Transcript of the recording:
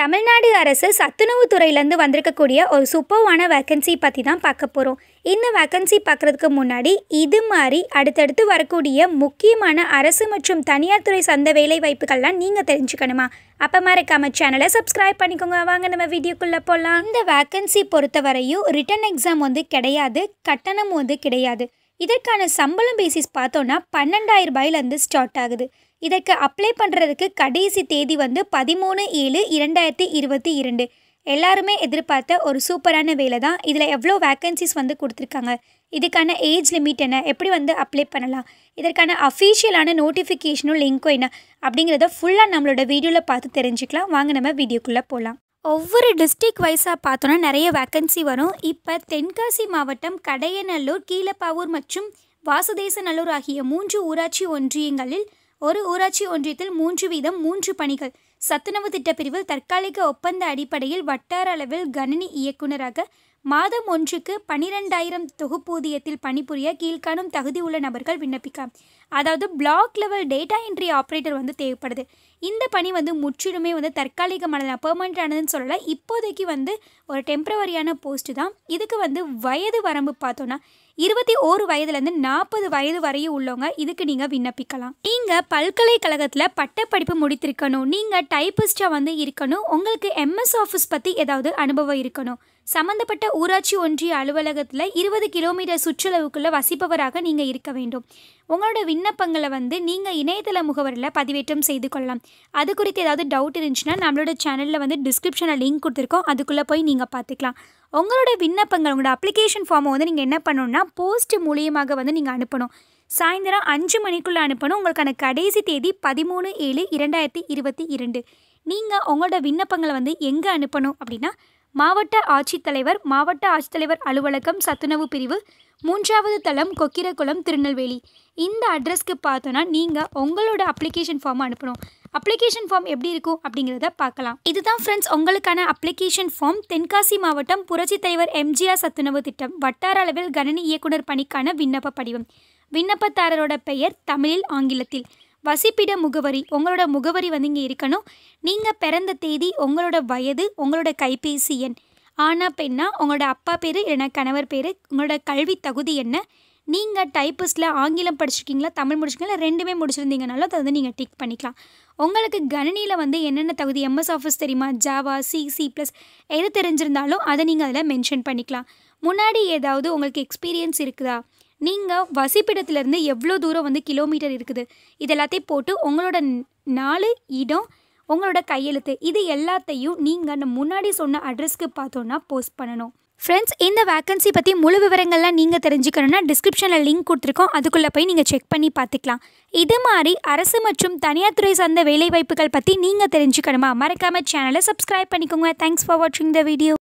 தமிழ்நாடு அரசு சத்துணவு துறையிலேருந்து வந்திருக்கக்கூடிய ஒரு சூப்பர்வான வேக்கன்சி பற்றி தான் பார்க்க போகிறோம் இந்த வேக்கன்சி பார்க்குறதுக்கு முன்னாடி இது மாதிரி அடுத்தடுத்து வரக்கூடிய முக்கியமான அரசு மற்றும் தனியார் துறை சந்த வேலை வாய்ப்புகள்லாம் நீங்கள் தெரிஞ்சுக்கணுமா அப்போ மறக்காம சேனலை சப்ஸ்கிரைப் பண்ணிக்கோங்க வாங்க நம்ம வீடியோக்குள்ளே போகலாம் இந்த வேக்கன்சி பொறுத்தவரையும் ரிட்டன் எக்ஸாம் வந்து கிடையாது கட்டணம் வந்து கிடையாது இதற்கான சம்பளம் பேசிஸ் பார்த்தோன்னா பன்னெண்டாயிரம் ரூபாயிலேருந்து ஸ்டார்ட் ஆகுது இதற்கு அப்ளை பண்ணுறதுக்கு கடைசி தேதி வந்து பதிமூணு ஏழு இரண்டாயிரத்தி இருபத்தி இரண்டு எல்லாருமே எதிர்பார்த்த ஒரு சூப்பரான வேலை தான் இதில் எவ்வளோ வேக்கன்சிஸ் வந்து கொடுத்துருக்காங்க இதுக்கான ஏஜ் லிமிட் என்ன எப்படி வந்து அப்ளை பண்ணலாம் இதற்கான அஃபீஷியலான நோட்டிஃபிகேஷனும் லிங்க்கும் என்ன அப்படிங்கிறத ஃபுல்லாக நம்மளோட வீடியோவில் பார்த்து தெரிஞ்சுக்கலாம் வாங்க நம்ம வீடியோக்குள்ளே போகலாம் ஒவ்வொரு டிஸ்ட்ரிக் வைஸாக பார்த்தோன்னா நிறைய வேக்கன்சி வரும் இப்போ தென்காசி மாவட்டம் கடையநல்லூர் கீழப்பாவூர் மற்றும் வாசுதேசநல்லூர் ஆகிய மூன்று ஊராட்சி ஒன்றியங்களில் ஒரு ஊராட்சி ஒன்றியத்தில் மூன்று வீதம் மூன்று பணிகள் சத்துணவு திட்டப்பிரிவில் தற்காலிக ஒப்பந்த அடிப்படையில் வட்டார அளவில் கணனி இயக்குநராக மாதம் ஒன்றுக்கு பனிரெண்டாயிரம் தொகுப்பூதியத்தில் பணிபுரிய கீழ்காணும் தகுதி உள்ள நபர்கள் விண்ணப்பிக்கலாம் அதாவது block level data entry operator வந்து தேவைப்படுது இந்த பணி வந்து முற்றிலுமே வந்து தற்காலிகமானது நான் பெர்மனண்டானதுன்னு சொல்லலை இப்போதைக்கு வந்து ஒரு டெம்ப்ரவரியான போஸ்ட்டு தான் இதுக்கு வந்து வயது வரம்பு பார்த்தோன்னா இருபத்தி ஓரு வயதுலேருந்து நாற்பது வயது வரையும் உள்ளவங்க இதுக்கு நீங்கள் விண்ணப்பிக்கலாம் நீங்கள் பல்கலைக்கழகத்தில் பட்டப்படிப்பு முடித்திருக்கணும் நீங்கள் டைப்பிஸ்டாக வந்து இருக்கணும் உங்களுக்கு எம்எஸ் ஆஃபீஸ் பற்றி ஏதாவது அனுபவம் இருக்கணும் சம்மந்தப்பட்ட ஊராட்சி ஒன்றிய அலுவலகத்தில் இருபது கிலோமீட்டர் சுற்றளவுக்குள்ளே வசிப்பவராக நீங்கள் இருக்க வேண்டும் உங்களோட விண்ணப்பங்களை வந்து நீங்கள் இணையதள முகவரியில் பதிவேற்றம் செய்து கொள்ளலாம் அது குறித்து ஏதாவது டவுட் இருந்துச்சுன்னா நம்மளோட சேனலில் வந்து டிஸ்கிரிப்ஷனில் லிங்க் கொடுத்துருக்கோம் அதுக்குள்ளே போய் நீங்கள் பார்த்துக்கலாம் உங்களோட விண்ணப்பங்கள் உங்களோட அப்ளிகேஷன் ஃபார்மை வந்து நீங்கள் என்ன பண்ணணும்னா போஸ்ட் மூலியமாக வந்து நீங்கள் அனுப்பணும் சாயந்தரம் அஞ்சு மணிக்குள்ளே அனுப்பணும் உங்களுக்கான கடைசி தேதி பதிமூணு ஏழு இரண்டாயிரத்தி இருபத்தி இரண்டு நீங்கள் உங்களோட விண்ணப்பங்களை வந்து எங்கே அனுப்பணும் அப்படின்னா மாவட்ட ஆட்சித்தலைவர் மாவட்ட ஆட்சித்தலைவர் அலுவலகம் சத்துணவு பிரிவு மூன்றாவது தளம் கொக்கிரகுளம் திருநெல்வேலி இந்த அட்ரஸ்க்கு பார்த்தோன்னா நீங்கள் உங்களோட அப்ளிகேஷன் ஃபார்ம் அனுப்பணும் அப்ளிகேஷன் ஃபார்ம் எப்படி இருக்கும் அப்படிங்கிறத பார்க்கலாம் இதுதான் ஃப்ரெண்ட்ஸ் உங்களுக்கான அப்ளிகேஷன் ஃபார்ம் தென்காசி மாவட்டம் புரட்சி தலைவர் எம்ஜிஆர் சத்துணவு திட்டம் வட்டார அளவில் கணினி இயக்குனர் பணிக்கான விண்ணப்ப படிவம் விண்ணப்பதாரரோட பெயர் தமிழில் ஆங்கிலத்தில் வசிப்பிட முகவரி உங்களோட முகவரி வந்து இங்கே இருக்கணும் நீங்கள் பிறந்த தேதி உங்களோட வயது உங்களோட கைபேசி எண் ஆனால் பெண்ணா உங்களோட அப்பா பேர் இல்லைனா கணவர் பேர் உங்களோட கல்வி தகுதி என்ன நீங்கள் டைப்பிஸ்டில் ஆங்கிலம் படிச்சிருக்கீங்களா தமிழ் முடிச்சிருக்கீங்களா ரெண்டுமே முடிச்சிருந்தீங்கனாலும் அதை வந்து நீங்கள் டிக் பண்ணிக்கலாம் உங்களுக்கு கணினியில் வந்து என்னென்ன தகுதி எம்எஸ் ஆஃபீஸ் தெரியுமா ஜாவா சி சி ப்ளஸ் எது தெரிஞ்சிருந்தாலும் அதை நீங்கள் அதில் மென்ஷன் பண்ணிக்கலாம் முன்னாடி ஏதாவது உங்களுக்கு எக்ஸ்பீரியன்ஸ் இருக்குதா நீங்கள் வசிப்பிடத்துலேருந்து எவ்வளோ தூரம் வந்து கிலோமீட்டர் இருக்குது இது எல்லாத்தையும் போட்டு உங்களோட நாலு இடம் உங்களோட கையெழுத்து இது எல்லாத்தையும் நீங்கள் நம்ம முன்னாடி சொன்ன அட்ரஸ்க்கு பார்த்தோன்னா போஸ்ட் பண்ணணும் ஃப்ரெண்ட்ஸ் இந்த வேக்கன்சி பற்றி முழு விவரங்கள்லாம் நீங்கள் தெரிஞ்சுக்கணும்னா டிஸ்கிரிப்ஷனில் லிங்க் கொடுத்துருக்கோம் அதுக்குள்ளே போய் நீங்கள் செக் பண்ணி பார்த்துக்கலாம் இது மாதிரி அரசு மற்றும் தனியார் துறை சார்ந்த வேலைவாய்ப்புகள் பற்றி நீங்கள் தெரிஞ்சுக்கணுமா மறக்காமல் சேனலை சப்ஸ்கிரைப் பண்ணிக்கோங்க தேங்க்ஸ் ஃபார் வாட்சிங் த வீடியோ